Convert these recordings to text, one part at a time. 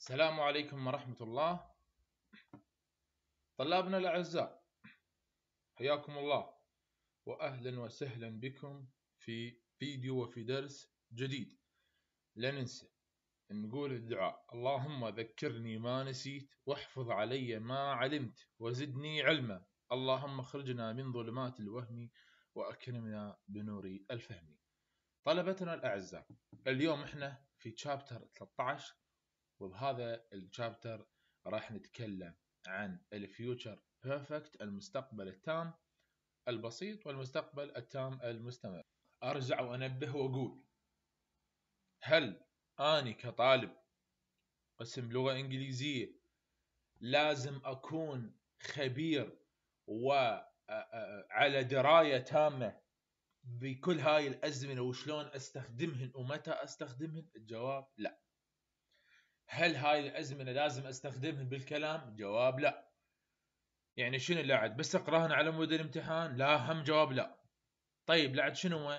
السلام عليكم ورحمة الله طلابنا الأعزاء حياكم الله وأهلا وسهلا بكم في فيديو وفي درس جديد لا ننسى نقول الدعاء اللهم ذكرني ما نسيت واحفظ علي ما علمت وزدني علما اللهم اخرجنا من ظلمات الوهم وأكرمنا بنور الفهم طلبتنا الأعزاء اليوم احنا في تشابتر 13 وبهذا الشابتر راح نتكلم عن الفيوتشر بيرفكت المستقبل التام البسيط والمستقبل التام المستمر ارجع وانبه واقول هل اني كطالب قسم لغه انجليزيه لازم اكون خبير وعلى آه، آه، درايه تامه بكل هاي الازمنه وشلون استخدمهن ومتى استخدمهن الجواب لا هل هاي الازمنه لازم استخدمها بالكلام؟ جواب لا. يعني شنو لعد بس اقراهن على مود الامتحان؟ لا هم جواب لا. طيب لعد شنو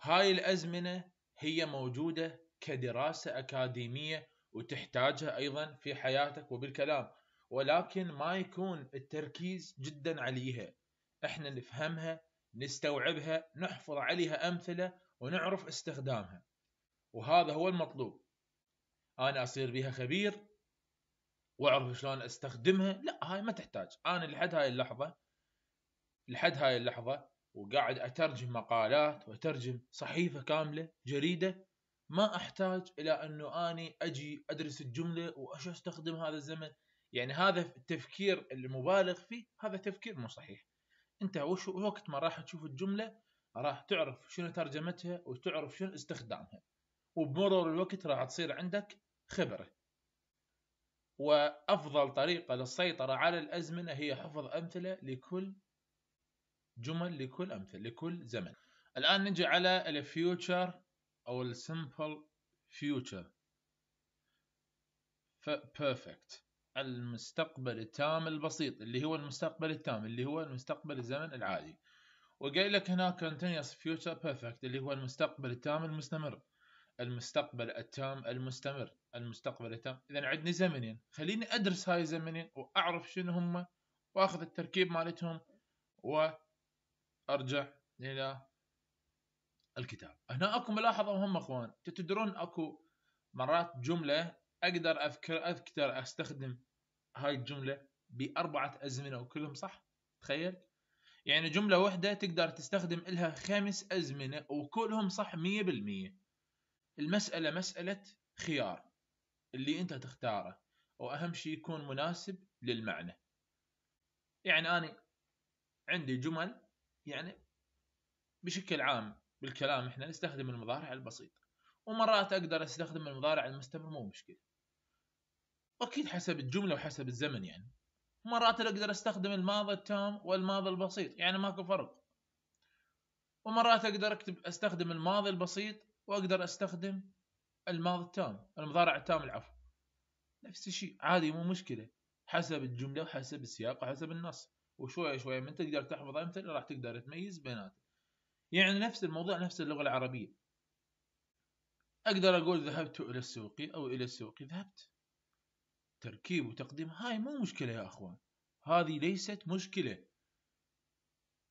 هاي الازمنه هي موجوده كدراسه اكاديميه وتحتاجها ايضا في حياتك وبالكلام ولكن ما يكون التركيز جدا عليها. احنا نفهمها، نستوعبها، نحفظ عليها امثله ونعرف استخدامها. وهذا هو المطلوب انا اصير بيها خبير واعرف شلون استخدمها لا هاي ما تحتاج انا لحد هاي اللحظه لحد هاي اللحظه وقاعد اترجم مقالات واترجم صحيفه كامله جريده ما احتاج الى انه اني اجي ادرس الجمله واش استخدم هذا الزمن يعني هذا التفكير المبالغ فيه هذا تفكير مو صحيح انت وش وقت ما راح تشوف الجمله راح تعرف شنو ترجمتها وتعرف شنو استخدامها وبمرور الوقت راح تصير عندك خبرة وأفضل طريقة للسيطرة على الأزمنة هي حفظ أمثلة لكل جمل لكل أمثلة لكل زمن الآن نجي على الفيوتشر أو السمبل فيوتشر بيرفكت المستقبل التام البسيط اللي هو المستقبل التام اللي هو المستقبل الزمن العادي وقال لك هنا continuous future perfect اللي هو المستقبل التام المستمر المستقبل التام المستمر المستقبل التام اذا عندنا زمنين خليني ادرس هاي الزمنين واعرف شنو هم واخذ التركيب مالتهم وارجع الى الكتاب هنا اكو ملاحظه مهمه اخوان تدرون اكو مرات جمله اقدر اذكر اذكر استخدم هاي الجمله باربعه ازمنه وكلهم صح تخيل يعني جمله واحده تقدر تستخدم لها خمس ازمنه وكلهم صح 100% المسألة مسألة خيار اللي انت تختاره واهم شيء يكون مناسب للمعنى يعني انا عندي جمل يعني بشكل عام بالكلام احنا نستخدم المضارع البسيط ومرات اقدر استخدم المضارع المستمر مو مشكله اكيد حسب الجمله وحسب الزمن يعني مرات اقدر استخدم الماضي التام والماضي البسيط يعني ماكو فرق ومرات اقدر اكتب استخدم الماضي البسيط واقدر استخدم الماضي التام المضارع التام العفو نفس الشيء عادي مو مشكله حسب الجمله وحسب السياق وحسب النص وشويه شويه من تقدر تحفظ امثله راح تقدر تميز بينات يعني نفس الموضوع نفس اللغه العربيه اقدر اقول ذهبت الى السوق او الى السوق ذهبت تركيب وتقديم هاي مو مشكله يا اخوان هذه ليست مشكله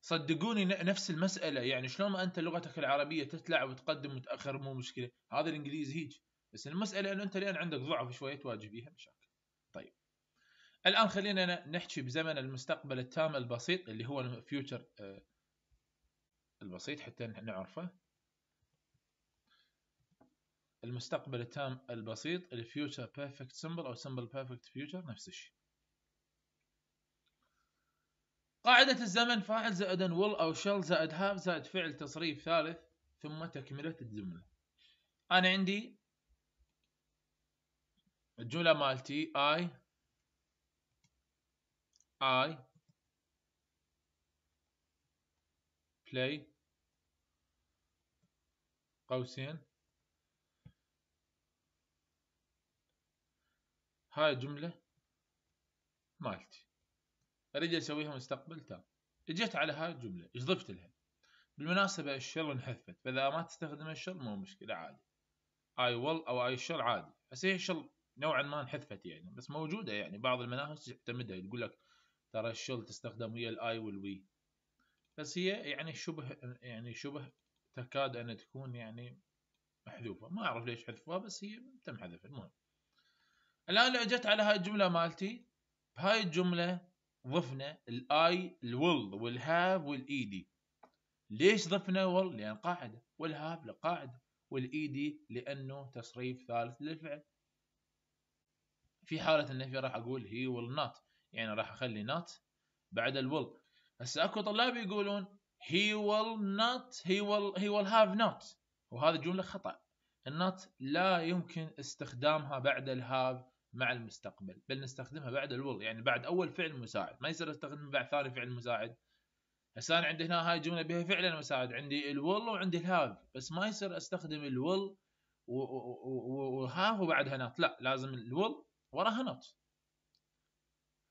صدقوني نفس المساله يعني شلون ما انت لغتك العربيه تتلع وتقدم متاخر مو مشكله هذا الانجليزي هيج بس المساله انه انت لان عندك ضعف شويه تواجه فيها مشاكل طيب الان خلينا نحكي بزمن المستقبل التام البسيط اللي هو الفيوتشر آه، البسيط حتى نعرفه المستقبل التام البسيط الفيوتشر بيرفكت سمبل او سمبل بيرفكت فيوتشر نفس الشيء قاعدة الزمن فاعل زائد will أو shall زائد have زائد فعل تصريف ثالث ثم تكملة الجملة أنا عندي الجملة مالتي I I play قوسين هاي الجملة مالتي اريد اسويها مستقبل تام اجيت على هاي الجمله ايش ضفت لها بالمناسبه الشر انحذفت فاذا ما تستخدم الشر مو مشكله عادي اي وال او اي شر عادي بس هي الشر نوعا ما انحذفت يعني بس موجوده يعني بعض المناهج تعتمدها تقول لك ترى الشل تستخدم ويا الاي والوي بس هي يعني شبه يعني شبه تكاد ان تكون يعني محذوفه ما اعرف ليش حذفوها بس هي تم حذفها المهم الان لو اجت على هاي الجمله مالتي بهاي الجمله ضفنا الاي الول والهاف والايدي ليش ضفنا ول لان قاعده والهاف لقاعده والايدي لانه تصريف ثالث للفعل في حاله النفي راح اقول هي ويل نوت يعني راح اخلي نوت بعد الول هسه اكو طلاب يقولون هي ول نوت هي ول هي ول هاف نوت وهذه جمله خطا النوت لا يمكن استخدامها بعد الهاف مع المستقبل بل نستخدمها بعد الول يعني بعد اول فعل مساعد ما يصير استخدمها بعد ثاني فعل مساعد هسه انا عندي هنا هاي جمله بها فعلا مساعد عندي الول وعندي الهاف بس ما يصير استخدم الول وهاف وبعدها نات لا لازم الول وراها نات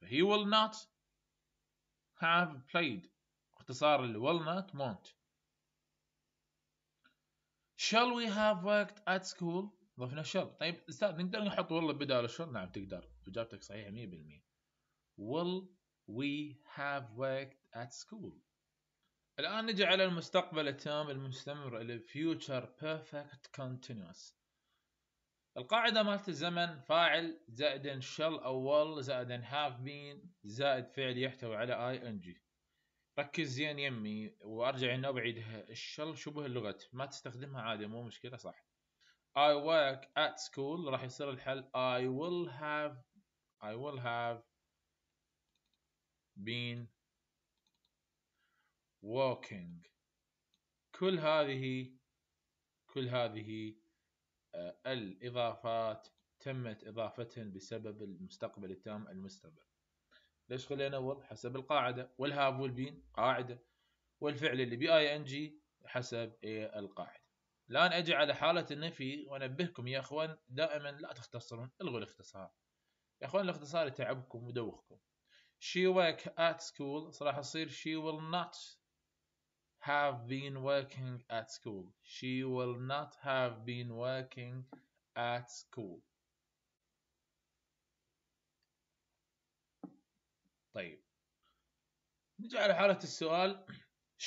he will not have played اختصار ال will not won't shall we have worked at school ضفنا الشر طيب استاذ نقدر نحط والله بدال الشر نعم تقدر اجابتك صحيحه 100% will we have worked at school الان نجي على المستقبل التام المستمر ال future perfect continuous القاعدة مالت الزمن فاعل زائد shall أو will زائد have been زائد فعل يحتوي على ing ركز زين يمي وارجع هنا وبعيدها الشل شبه اللغة ما تستخدمها عادي مو مشكلة صح I work at school راح يصير الحل I will have I will have been walking كل هذه كل هذه آه، الإضافات تمت إضافتهن بسبب المستقبل التام المستمر ليش خلينا أول حسب القاعدة والهاب والبين قاعدة والفعل اللي بي ING حسب القاعدة الآن أجي على حالة النفي وأنبهكم يا أخوان دائما لا تختصرون الغوا الاختصار يا أخوان الاختصار يتعبكم ودوخكم she work at school صراحة تصير she will not have been working at school she will not have been working at school طيب نجي على حالة السؤال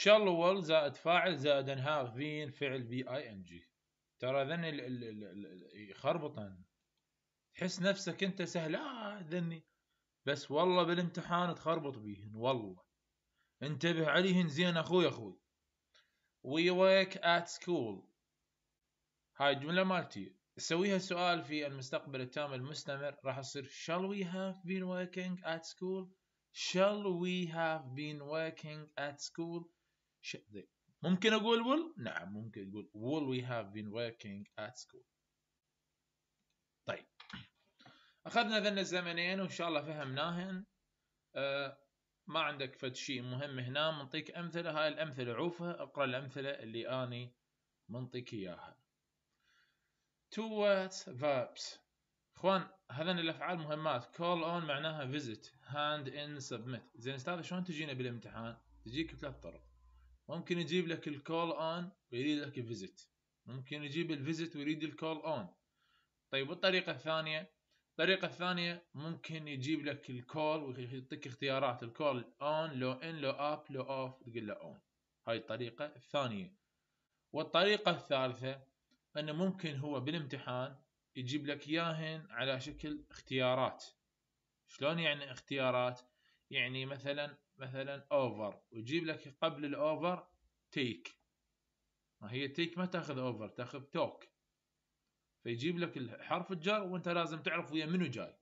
شل زائد فاعل زائد انهاف في فعل بي اي ان جي ترى ذني يخربطن تحس نفسك انت سهل اه ذني بس والله بالامتحان تخربط بيهن والله انتبه عليهن زين اخوي اخوي وي ورك ات سكول هاي الجمله مالتي سويها سؤال في المستقبل التام المستمر راح يصير shall we have been working at school shall we have been working at school شيء ذي ممكن اقول will نعم ممكن اقول will we have been working at school طيب اخذنا ذن الزمنين وان شاء الله فهمناهن أه ما عندك فد شيء مهم هنا منطيك امثله هاي الامثله عوفها اقرا الامثله اللي اني منطيك اياها to words verbs اخوان هذن الافعال مهمات call on معناها visit hand in submit زين استاذ شلون تجينا بالامتحان تجيك بثلاث طرق ممكن يجيب لك الكول اون ويريد لك فيزيت ممكن يجيب الفيزيت ويريد الكول اون طيب والطريقه الثانيه الطريقه الثانيه ممكن يجيب لك الكول ويعطيك اختيارات الكول اون لو ان لو اب لو اوف تقول له اون هاي الطريقه الثانيه والطريقه الثالثه انه ممكن هو بالامتحان يجيب لك ياهن على شكل اختيارات شلون يعني اختيارات يعني مثلا مثلا اوفر ويجيب لك قبل الاوفر تيك ما هي تيك ما تاخذ اوفر تاخذ توك فيجيب لك الحرف الجر وانت لازم تعرف ويا منو جاي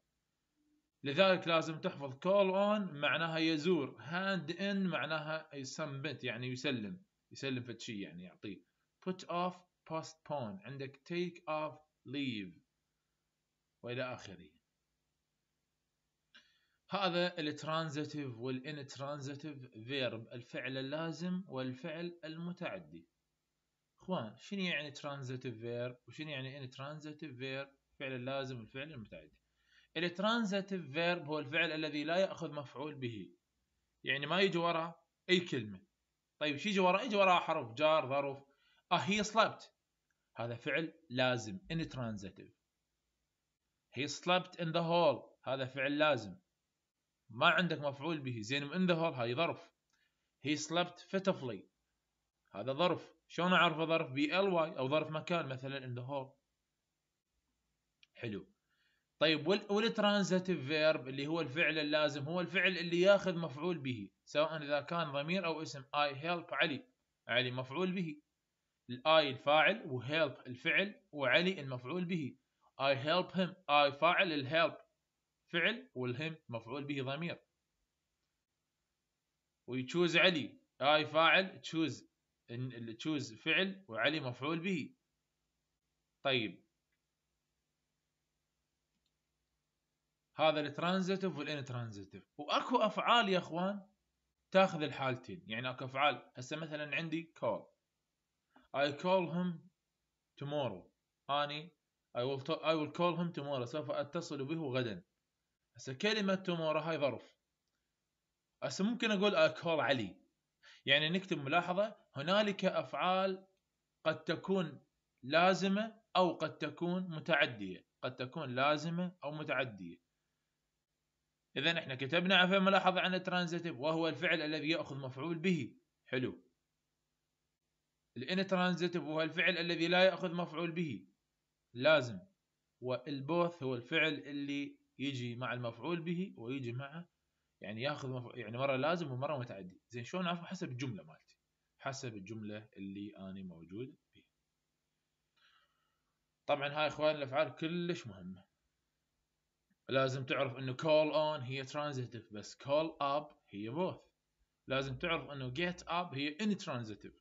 لذلك لازم تحفظ كول اون معناها يزور هاند ان معناها يسمبت يعني يسلم يسلم فد شيء يعني يعطيه put off postpone عندك take off leave والى اخره هذا الترانزيتيف والانترانزيتيف فيرب الفعل اللازم والفعل المتعدي اخوان شنو يعني ترانزيتيف فيرب وشنو يعني انترانزيتيف فيرب الفعل اللازم والفعل المتعدي الترانزيتيف فيرب هو الفعل الذي لا ياخذ مفعول به يعني ما يجي وراء اي كلمه طيب شو يجي وراء يجي وراء حرف جار ظرف اه هي slept هذا فعل لازم intransitive he slept in the hall هذا فعل لازم ما عندك مفعول به زين من ذا هول هاي ظرف هي slept fitfully هذا ظرف شلون اعرف ظرف بي ال واي او ظرف مكان مثلا ان ذا هول حلو طيب والترانزيتيف فيرب اللي هو الفعل اللازم هو الفعل اللي ياخذ مفعول به سواء اذا كان ضمير او اسم اي هيلب علي علي مفعول به الاي الفاعل وهيلب الفعل وعلي المفعول به I help him I فاعل الهيلب فعل والهم مفعول به ضمير ويتشوز علي اي فاعل تشوز تشوز فعل وعلي مفعول به طيب هذا الترانزيتيف والانترانزيتيف واكو افعال يا اخوان تاخذ الحالتين يعني اكو افعال هسه مثلا عندي call اي كول هم tomorrow اني اي ويل I will call him tomorrow سوف اتصل به غدا هسه كلمة تومورا هاي ظرف هسه ممكن اقول اكول علي يعني نكتب ملاحظة هنالك افعال قد تكون لازمة او قد تكون متعدية قد تكون لازمة او متعدية اذا احنا كتبنا في ملاحظة عن الترانزيتيف وهو الفعل الذي ياخذ مفعول به حلو الانترانزيتيف هو الفعل الذي لا ياخذ مفعول به لازم والبوث هو الفعل اللي يجي مع المفعول به ويجي مع يعني ياخذ مفعول يعني مره لازم ومره متعدي زين شلون اعرفه حسب الجمله مالتي حسب الجمله اللي انا موجود بها طبعا هاي اخوان الافعال كلش مهمه لازم تعرف انه call on هي transitive بس call up هي both لازم تعرف انه get up هي intransitive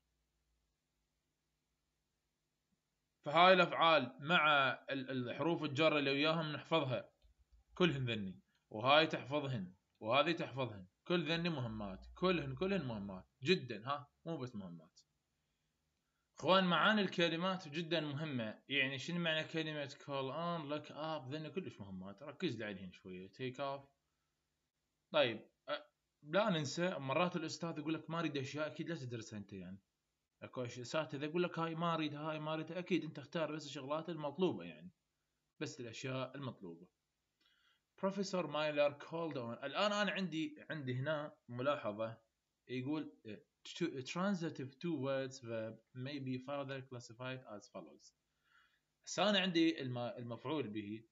فهاي الافعال مع الحروف الجر اللي وياهم نحفظها كلهن ذني وهاي تحفظهن وهذه تحفظهن كل ذني مهمات كلهن كلهن مهمات جدا ها مو بس مهمات اخوان معاني الكلمات جدا مهمة يعني شنو معنى كلمة كول اون لوك اب ذني كلش مهمات ركز لي عليهن شوية تيك اوف طيب لا ننسى مرات الاستاذ يقول لك ما اريد اشياء اكيد لا تدرسها انت يعني اكو اشياء اساتذه يقول لك هاي ما اريدها هاي ما اريدها اكيد انت اختار بس الشغلات المطلوبه يعني بس الاشياء المطلوبه بروفيسور مايلر كولد اون الان انا عندي عندي هنا ملاحظه يقول transitive two words verb may be further classified as follows هسه انا عندي المفعول به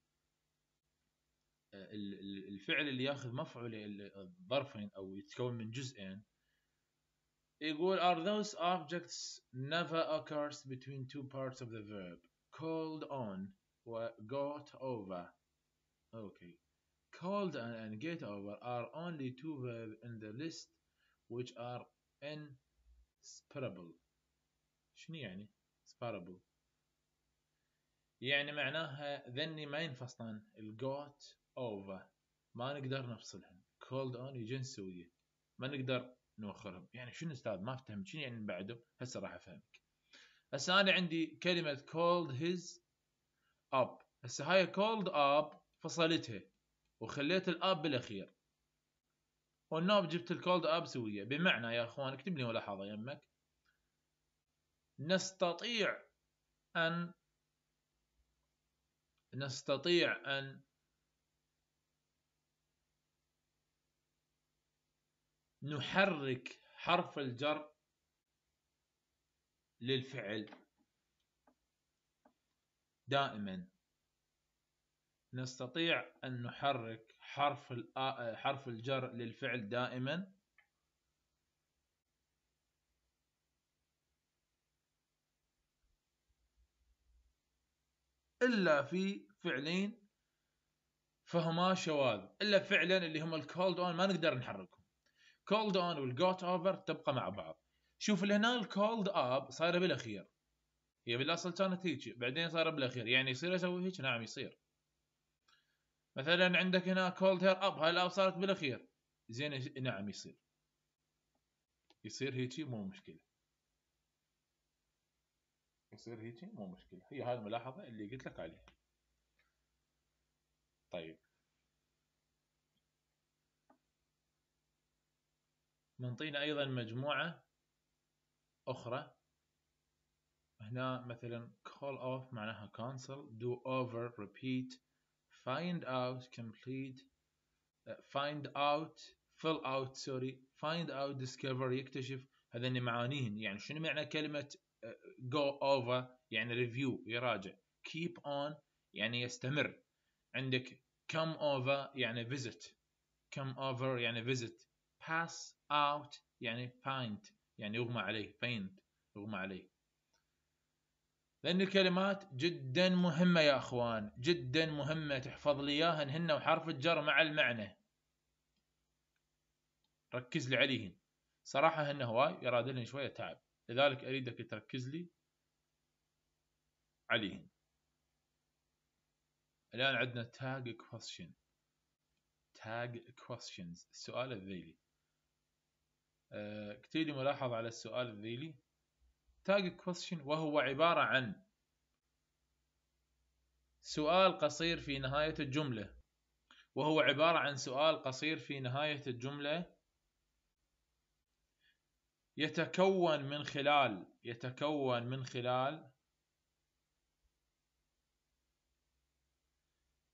الفعل اللي ياخذ مفعول الظرفين او يتكون من جزئين يقول are those objects never occurs between two parts of the verb called on و got over اوكي cold and over are only two verbs in the list which are inseparable شنو يعني separable يعني معناها ذني ما ينفصلن got over ما نقدر نفصلهم called on يجن ويه ما نقدر نوخرهم يعني شنو استاذ ما فهمت شنو يعني بعده هسه راح افهمك هسه انا عندي كلمه called his up هسه هاي called up فصلتها وخليت الاب بالاخير والنوب جبت الكولد اب سويه بمعنى يا اخوان اكتب لي ملاحظه يمك نستطيع ان نستطيع ان نحرك حرف الجر للفعل دائما نستطيع أن نحرك حرف حرف الجر للفعل دائما إلا في فعلين فهما شواذ إلا فعلا اللي هم الكولد أون ما نقدر نحركهم كولد أون والجوت أوفر تبقى مع بعض شوف اللي هنا الكولد أب صايرة بالأخير هي بالأصل كانت هيجي بعدين صايرة بالأخير يعني يصير أسوي هيك نعم يصير مثلا عندك هنا كولد هير اب هاي الاب صارت بالاخير زين نعم يصير يصير هيجي مو مشكله يصير هيجي مو مشكله هي هاي الملاحظه اللي قلت لك عليها طيب منطينا ايضا مجموعه اخرى هنا مثلا call off معناها cancel do over repeat find out complete uh, find out fill out sorry find out discover يكتشف هذين معانيهن يعني شنو معنى كلمة uh, go over يعني review يراجع keep on يعني يستمر عندك come over يعني visit come over يعني visit pass out يعني paint يعني يغمى عليه paint يغمى عليه لأن الكلمات جدا مهمة يا أخوان جدا مهمة تحفظ لي إياهن هن وحرف الجر مع المعنى ركز لي عليهن صراحة هن هواي يراد لهن شوية تعب لذلك أريدك تركز لي عليهن الآن عندنا تاج question تاج questions السؤال الذيلي آه، اكتب لي ملاحظة على السؤال الذيلي tag كويشن وهو عبارة عن سؤال قصير في نهاية الجملة وهو عبارة عن سؤال قصير في نهاية الجملة يتكون من خلال يتكون من خلال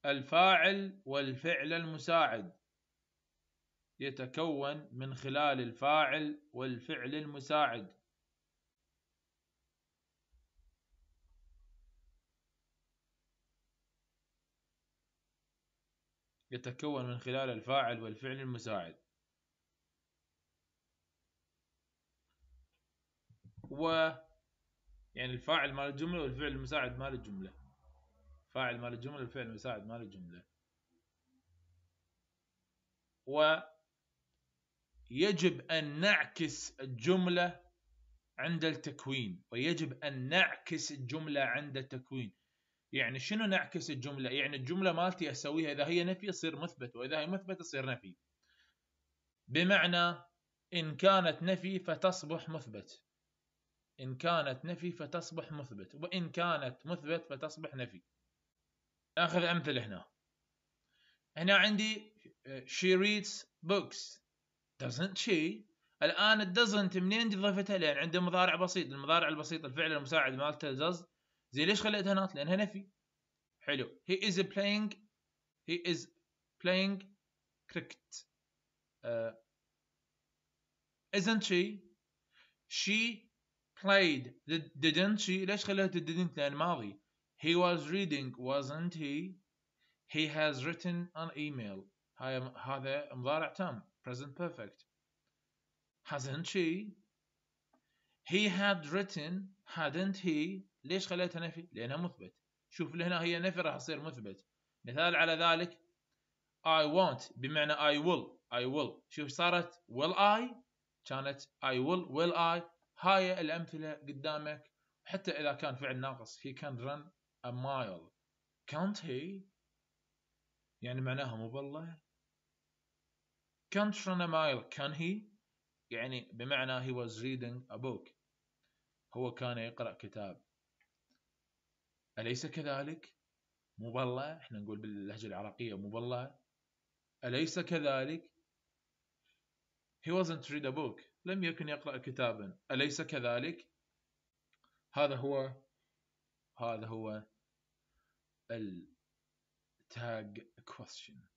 الفاعل والفعل المساعد يتكون من خلال الفاعل والفعل المساعد يتكون من خلال الفاعل والفعل المساعد و يعني الفاعل مال الجملة والفعل المساعد مال الجملة فاعل مال الجملة والفعل المساعد مال الجملة و يجب أن نعكس الجملة عند التكوين ويجب أن نعكس الجملة عند التكوين يعني شنو نعكس الجمله يعني الجمله مالتي اسويها اذا هي نفي تصير مثبت واذا هي مثبت تصير نفي بمعنى ان كانت نفي فتصبح مثبت إن كانت نفي فتصبح مثبت وإن كانت مثبت فتصبح نفي ناخذ أمثلة هنا هنا عندي آه، she reads books doesn't she الآن doesn't منين ضفتها لأن عنده مضارع بسيط المضارع البسيط الفعل المساعد مالته does زي ليش خليتها نات لانها نفي حلو he is playing he is playing cricket isn't she she played didn't she ليش خليت didn't لان ماضي he was reading wasn't he he has written an email هاي هذا مضارع تام present perfect hasn't she he had written hadn't he ليش خليتها نفي؟ لأنها مثبت شوف هنا هي نفي راح تصير مثبت مثال على ذلك I won't بمعنى I will I will شوف صارت will I كانت I will will I هاي الأمثلة قدامك حتى إذا كان فعل ناقص he can run a mile can't he يعني معناها مو بالله can't run a mile can he يعني بمعنى he was reading a book هو كان يقرأ كتاب أليس كذلك؟ مو بالله احنا نقول باللهجة العراقية مو بالله أليس كذلك؟ He wasn't read a book لم يكن يقرأ كتابا أليس كذلك؟ هذا هو هذا هو التاج question